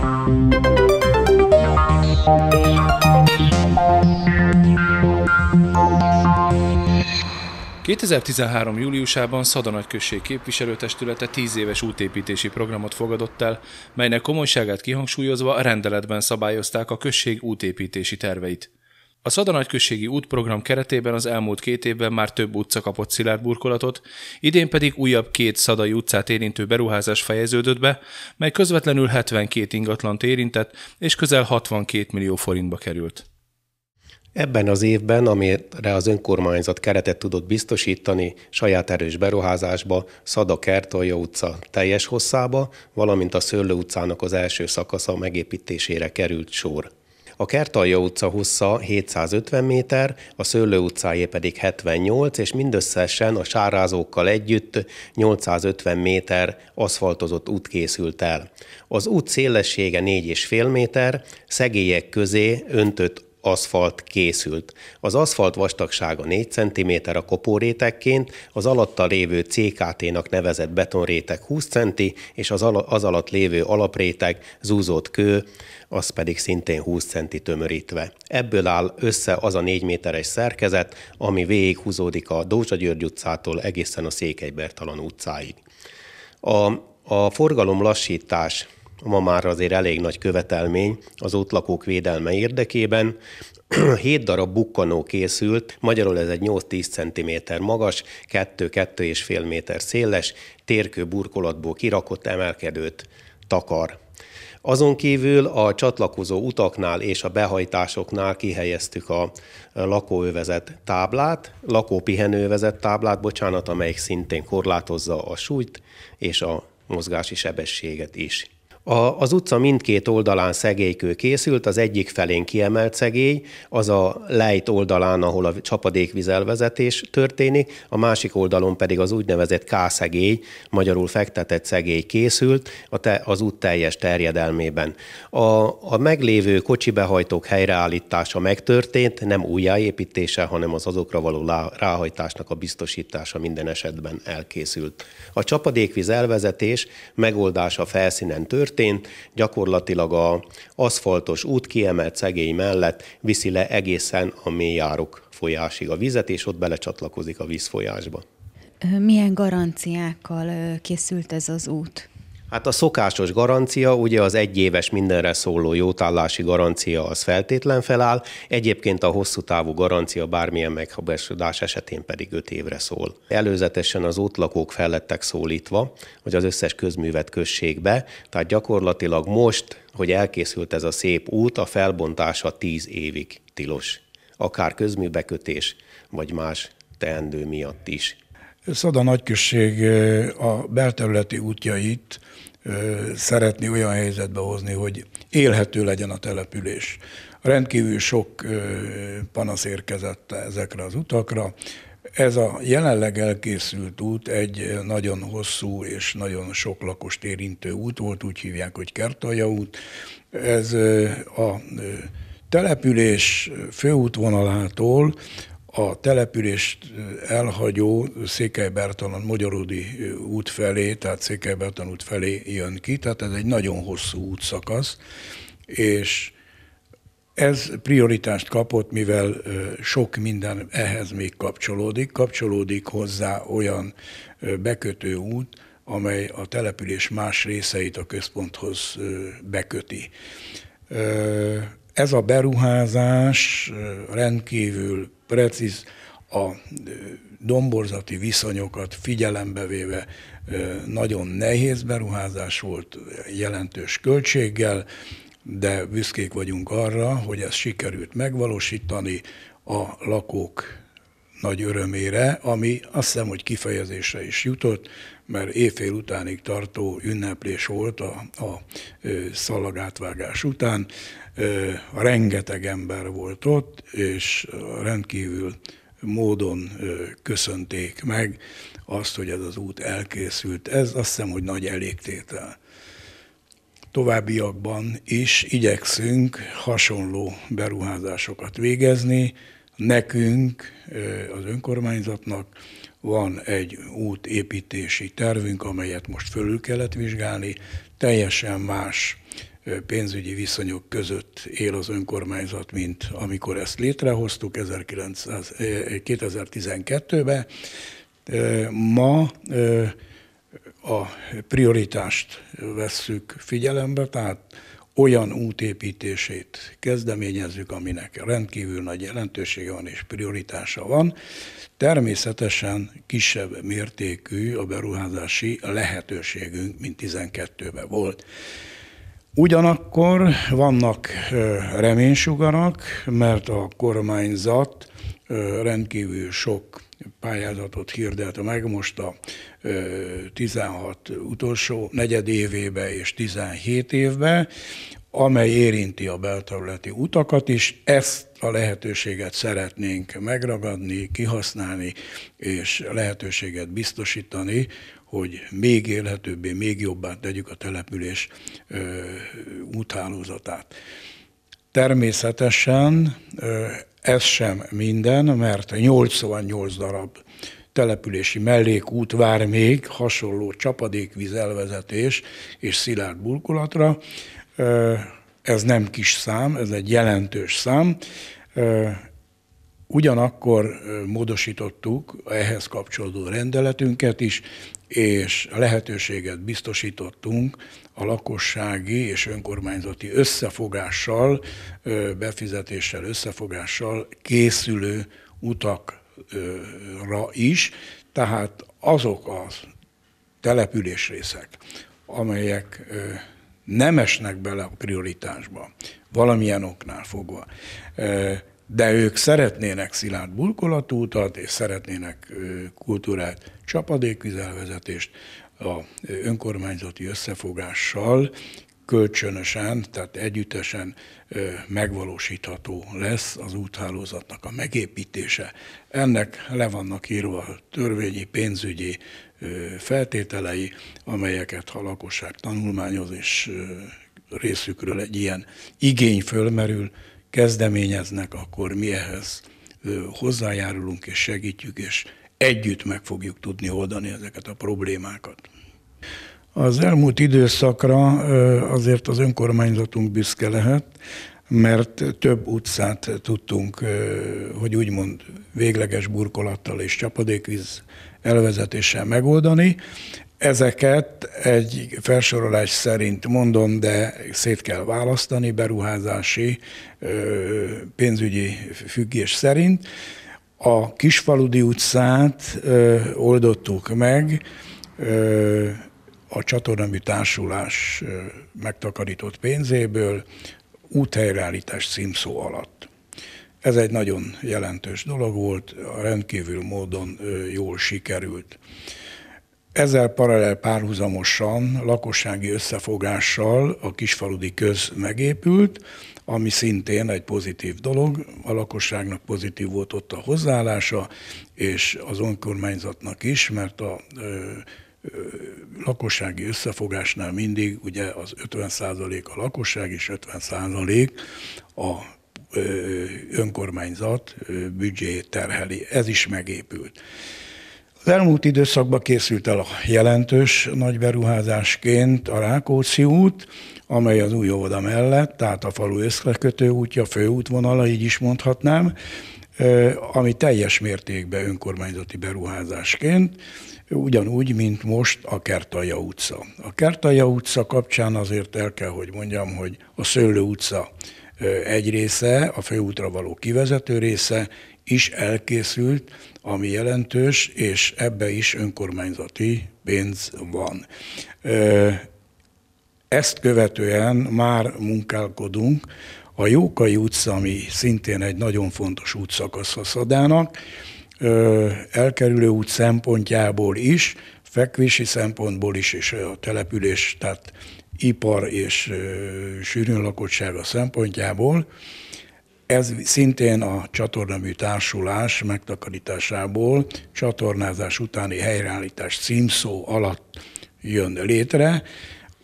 2013. júliusában Szada nagyközség képviselőtestülete 10 éves útépítési programot fogadott el, melynek komolyságát kihangsúlyozva rendeletben szabályozták a község útépítési terveit. A nagyközségi útprogram keretében az elmúlt két évben már több utca kapott szilárd burkolatot, idén pedig újabb két szadai utcát érintő beruházás fejeződött be, mely közvetlenül 72 ingatlant érintett, és közel 62 millió forintba került. Ebben az évben, amire az önkormányzat keretet tudott biztosítani saját erős beruházásba, Szada Kertolja utca teljes hosszába, valamint a Szőlő utcának az első szakasza megépítésére került sor. A Kertalja utca hossza 750 méter, a Szőlő utcájé pedig 78, és mindösszesen a sárázókkal együtt 850 méter aszfaltozott út készült el. Az út szélessége 4,5 méter, szegélyek közé öntött aszfalt készült. Az aszfalt vastagsága 4 cm a kopórétekként, az alatta lévő CKT-nak nevezett betonrétek 20 cm, és az, al- az alatt lévő alapréteg zúzott kő, az pedig szintén 20 cm tömörítve. Ebből áll össze az a 4 méteres szerkezet, ami végighúzódik a Dózsa György utcától egészen a Székely Bertalan utcáig. A, a forgalom lassítás ma már azért elég nagy követelmény az ott lakók védelme érdekében. 7 darab bukkanó készült, magyarul ez egy 8-10 cm magas, 2-2,5 méter széles, térkő burkolatból kirakott emelkedőt takar. Azon kívül a csatlakozó utaknál és a behajtásoknál kihelyeztük a lakóövezet táblát, lakópihenővezet táblát, bocsánat, amelyik szintén korlátozza a súlyt és a mozgási sebességet is. A, az utca mindkét oldalán szegélykő készült, az egyik felén kiemelt szegély, az a lejt oldalán, ahol a csapadékvizelvezetés történik, a másik oldalon pedig az úgynevezett K-szegély, magyarul fektetett szegély készült a te, az út teljes terjedelmében. A, a meglévő kocsibehajtók helyreállítása megtörtént, nem újjáépítése, hanem az azokra való lá, ráhajtásnak a biztosítása minden esetben elkészült. A csapadékvizelvezetés megoldása felszínen történt, történt, gyakorlatilag a aszfaltos út kiemelt szegély mellett viszi le egészen a mélyárok folyásig a vizet, és ott belecsatlakozik a vízfolyásba. Milyen garanciákkal készült ez az út? Hát a szokásos garancia, ugye az egyéves mindenre szóló jótállási garancia az feltétlen feláll, egyébként a hosszú távú garancia bármilyen meghabásodás esetén pedig öt évre szól. Előzetesen az ott lakók fel szólítva, hogy az összes közművet kössék be, tehát gyakorlatilag most, hogy elkészült ez a szép út, a felbontása tíz évig tilos. Akár közműbekötés, vagy más teendő miatt is. Szada nagyközség eh, a belterületi útjait szeretni olyan helyzetbe hozni, hogy élhető legyen a település. Rendkívül sok panasz érkezett ezekre az utakra. Ez a jelenleg elkészült út egy nagyon hosszú és nagyon sok lakost érintő út volt, úgy hívják, hogy Kertalja út. Ez a település főútvonalától a települést elhagyó Székely Bertalan Magyarodi út felé, tehát Székely Bertalan út felé jön ki, tehát ez egy nagyon hosszú útszakasz, és ez prioritást kapott, mivel sok minden ehhez még kapcsolódik. Kapcsolódik hozzá olyan bekötő út, amely a település más részeit a központhoz beköti. Ez a beruházás rendkívül precíz, a domborzati viszonyokat figyelembe véve nagyon nehéz beruházás volt jelentős költséggel, de büszkék vagyunk arra, hogy ezt sikerült megvalósítani, a lakók nagy örömére, ami azt hiszem, hogy kifejezésre is jutott, mert éjfél utánig tartó ünneplés volt a, a szalagátvágás után. Rengeteg ember volt ott, és rendkívül módon köszönték meg azt, hogy ez az út elkészült. Ez azt hiszem, hogy nagy elégtétel továbbiakban is igyekszünk hasonló beruházásokat végezni, Nekünk, az önkormányzatnak van egy útépítési tervünk, amelyet most fölül kellett vizsgálni, teljesen más pénzügyi viszonyok között él az önkormányzat, mint amikor ezt létrehoztuk 2012-ben. Ma a prioritást vesszük figyelembe, tehát olyan útépítését kezdeményezzük, aminek rendkívül nagy jelentősége van és prioritása van. Természetesen kisebb mértékű a beruházási lehetőségünk, mint 12-ben volt. Ugyanakkor vannak reménysugarak, mert a kormányzat rendkívül sok pályázatot hirdet meg most a 16 utolsó negyed évébe és 17 évbe, amely érinti a belterületi utakat is. Ezt a lehetőséget szeretnénk megragadni, kihasználni, és lehetőséget biztosítani, hogy még élhetőbbé, még jobbá tegyük a település úthálózatát. Természetesen ez sem minden, mert 88 darab települési mellékút vár még hasonló csapadékvíz elvezetés és szilárd burkolatra. Ez nem kis szám, ez egy jelentős szám. Ugyanakkor módosítottuk ehhez kapcsolódó rendeletünket is, és lehetőséget biztosítottunk a lakossági és önkormányzati összefogással, befizetéssel, összefogással készülő utakra is, tehát azok a településrészek, amelyek nem esnek bele a prioritásba, valamilyen oknál fogva, de ők szeretnének szilárd burkolatútat, és szeretnének kultúrát, csapadékvizelvezetést a önkormányzati összefogással kölcsönösen, tehát együttesen megvalósítható lesz az úthálózatnak a megépítése. Ennek le vannak írva a törvényi, pénzügyi feltételei, amelyeket ha a lakosság tanulmányoz és részükről egy ilyen igény fölmerül, kezdeményeznek, akkor mi ehhez hozzájárulunk és segítjük, és együtt meg fogjuk tudni oldani ezeket a problémákat. Az elmúlt időszakra azért az önkormányzatunk büszke lehet, mert több utcát tudtunk, hogy úgymond végleges burkolattal és csapadékvíz elvezetéssel megoldani, Ezeket egy felsorolás szerint mondom, de szét kell választani beruházási, pénzügyi függés szerint. A Kisfaludi utcát oldottuk meg, a csatornami társulás megtakarított pénzéből úthelyreállítás címszó alatt. Ez egy nagyon jelentős dolog volt, rendkívül módon jól sikerült. Ezzel paralel párhuzamosan lakossági összefogással a kisfaludi köz megépült, ami szintén egy pozitív dolog, a lakosságnak pozitív volt ott a hozzáállása, és az önkormányzatnak is, mert a ö, ö, lakossági összefogásnál mindig ugye az 50 a lakosság és 50 a ö, önkormányzat büdzséjét terheli. Ez is megépült. Az elmúlt időszakban készült el a jelentős nagy beruházásként a Rákóczi út, amely az új óvoda mellett, tehát a falu összekötő útja, főútvonala, így is mondhatnám, ami teljes mértékben önkormányzati beruházásként, ugyanúgy, mint most a Kertalja utca. A Kertalja utca kapcsán azért el kell, hogy mondjam, hogy a Szőlő utca egy része, a főútra való kivezető része is elkészült, ami jelentős, és ebbe is önkormányzati pénz van. Ezt követően már munkálkodunk a Jókai utca, ami szintén egy nagyon fontos útszakasz a szadának, elkerülő út szempontjából is, fekvési szempontból is, és a település, tehát ipar és sűrűn lakottsága szempontjából, ez szintén a csatornamű társulás megtakarításából csatornázás utáni helyreállítás címszó alatt jön létre.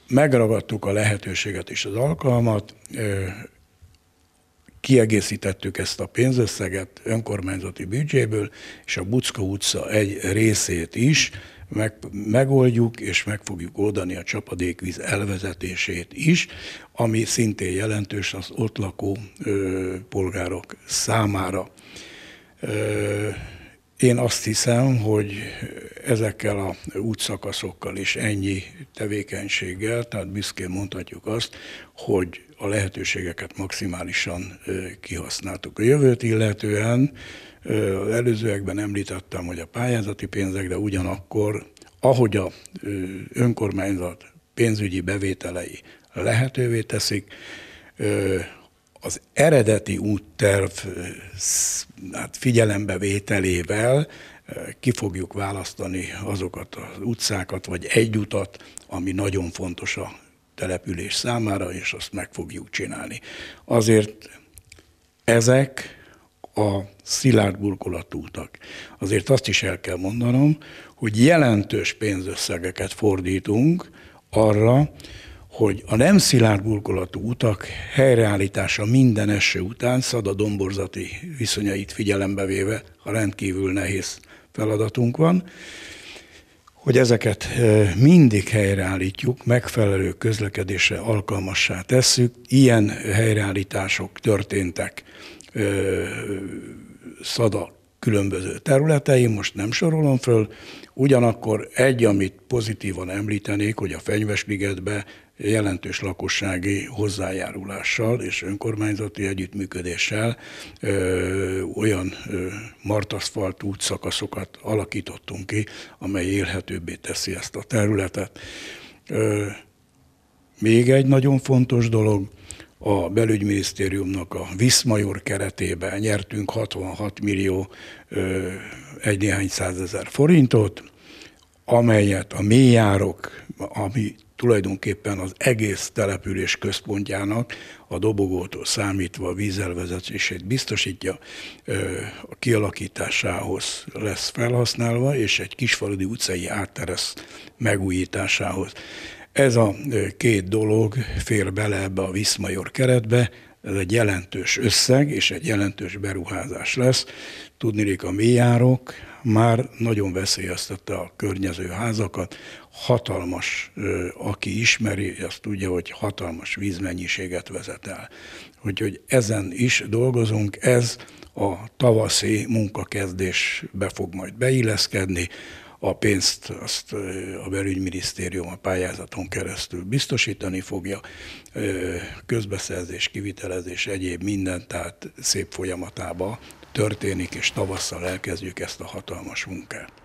Megragadtuk a lehetőséget és az alkalmat, kiegészítettük ezt a pénzösszeget önkormányzati büdzséből, és a Bucka utca egy részét is meg, megoldjuk és meg fogjuk oldani a csapadékvíz elvezetését is, ami szintén jelentős az ott lakó ö, polgárok számára. Ö, én azt hiszem, hogy ezekkel a útszakaszokkal és ennyi tevékenységgel, tehát büszkén mondhatjuk azt, hogy a lehetőségeket maximálisan kihasználtuk. A jövőt illetően az előzőekben említettem, hogy a pályázati pénzekre ugyanakkor, ahogy a önkormányzat pénzügyi bevételei lehetővé teszik, az eredeti útterv hát vételével ki fogjuk választani azokat az utcákat, vagy egy utat, ami nagyon fontos a település számára, és azt meg fogjuk csinálni. Azért ezek a szilárd burkolatútak. Azért azt is el kell mondanom, hogy jelentős pénzösszegeket fordítunk arra, hogy a nem szilárd burkolatú utak helyreállítása minden eső után, szada domborzati viszonyait figyelembe véve, a rendkívül nehéz feladatunk van, hogy ezeket e, mindig helyreállítjuk, megfelelő közlekedésre alkalmassá tesszük. Ilyen helyreállítások történtek szada különböző területei, most nem sorolom föl, ugyanakkor egy, amit pozitívan említenék, hogy a Fenyvesligetbe jelentős lakossági hozzájárulással és önkormányzati együttműködéssel ö, olyan ö, martaszfalt útszakaszokat alakítottunk ki, amely élhetőbbé teszi ezt a területet. Ö, még egy nagyon fontos dolog, a belügyminisztériumnak a Viszmajor keretében nyertünk 66 millió egy néhány százezer forintot, amelyet a mélyárok, ami tulajdonképpen az egész település központjának a dobogótól számítva a vízelvezetését biztosítja, a kialakításához lesz felhasználva, és egy kisfaludi utcai átteresz megújításához. Ez a két dolog fér bele ebbe a Viszmajor keretbe, ez egy jelentős összeg és egy jelentős beruházás lesz. Tudnilik a mélyárok már nagyon veszélyeztette a környező házakat, hatalmas, aki ismeri, azt tudja, hogy hatalmas vízmennyiséget vezet el. Úgyhogy ezen is dolgozunk, ez a tavaszi munkakezdésbe fog majd beilleszkedni, a pénzt azt a belügyminisztérium a pályázaton keresztül biztosítani fogja, közbeszerzés, kivitelezés, egyéb minden, tehát szép folyamatába történik, és tavasszal elkezdjük ezt a hatalmas munkát.